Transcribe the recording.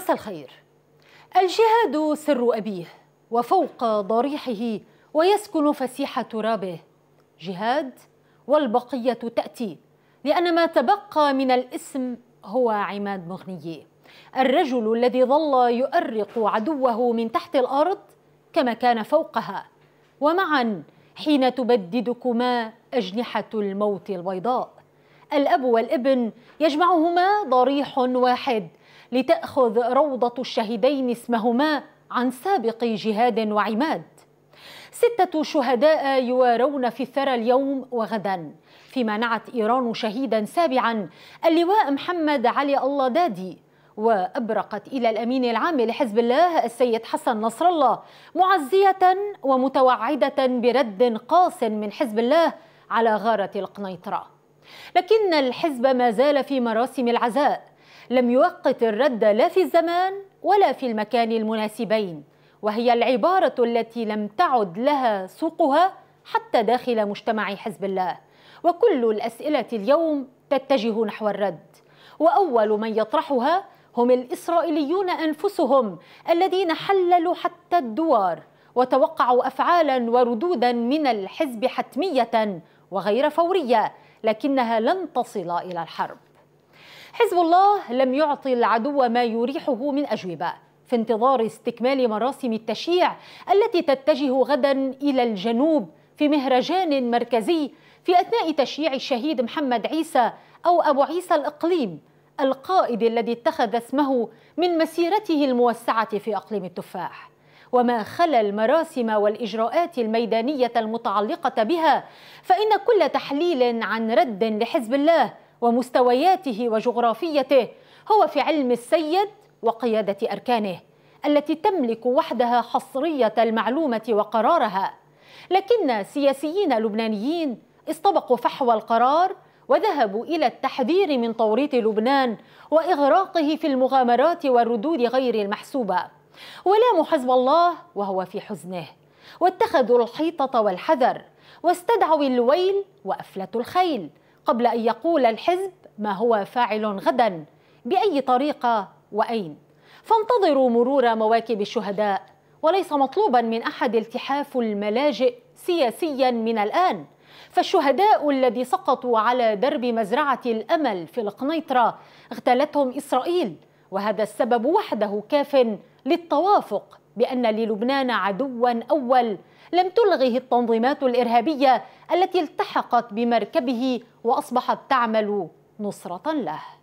مساء الخير الجهاد سر أبيه وفوق ضريحه ويسكن فسيح ترابه جهاد والبقية تأتي لأن ما تبقى من الاسم هو عماد مغنية الرجل الذي ظل يؤرق عدوه من تحت الأرض كما كان فوقها ومعا حين تبددكما أجنحة الموت البيضاء الأب والابن يجمعهما ضريح واحد لتأخذ روضة الشهيدين اسمهما عن سابق جهاد وعماد ستة شهداء يوارون في الثرى اليوم وغدا فيما نعت إيران شهيدا سابعا اللواء محمد علي الله دادي وأبرقت إلى الأمين العام لحزب الله السيد حسن نصر الله معزية ومتوعدة برد قاس من حزب الله على غارة القنيطرة لكن الحزب ما زال في مراسم العزاء لم يوقت الرد لا في الزمان ولا في المكان المناسبين وهي العبارة التي لم تعد لها سوقها حتى داخل مجتمع حزب الله وكل الأسئلة اليوم تتجه نحو الرد وأول من يطرحها هم الإسرائيليون أنفسهم الذين حللوا حتى الدوار وتوقعوا أفعالا وردودا من الحزب حتمية وغير فورية لكنها لن تصل إلى الحرب حزب الله لم يعطي العدو ما يريحه من أجوبة في انتظار استكمال مراسم التشييع التي تتجه غدا إلى الجنوب في مهرجان مركزي في أثناء تشييع الشهيد محمد عيسى أو أبو عيسى الإقليم القائد الذي اتخذ اسمه من مسيرته الموسعة في أقليم التفاح وما خلا المراسم والإجراءات الميدانية المتعلقة بها فإن كل تحليل عن رد لحزب الله ومستوياته وجغرافيته هو في علم السيد وقياده اركانه التي تملك وحدها حصريه المعلومه وقرارها لكن سياسيين لبنانيين استبقوا فحوى القرار وذهبوا الى التحذير من توريط لبنان واغراقه في المغامرات والردود غير المحسوبه ولاموا حزب الله وهو في حزنه واتخذوا الحيطه والحذر واستدعوا الويل وافلتوا الخيل قبل أن يقول الحزب ما هو فاعل غدا بأي طريقة وأين فانتظروا مرور مواكب الشهداء وليس مطلوبا من أحد التحاف الملاجئ سياسيا من الآن فالشهداء الذي سقطوا على درب مزرعة الأمل في القنيطرة اغتالتهم إسرائيل وهذا السبب وحده كاف للتوافق بأن للبنان عدوا أول لم تلغه التنظيمات الإرهابية التي التحقت بمركبه وأصبحت تعمل نصرة له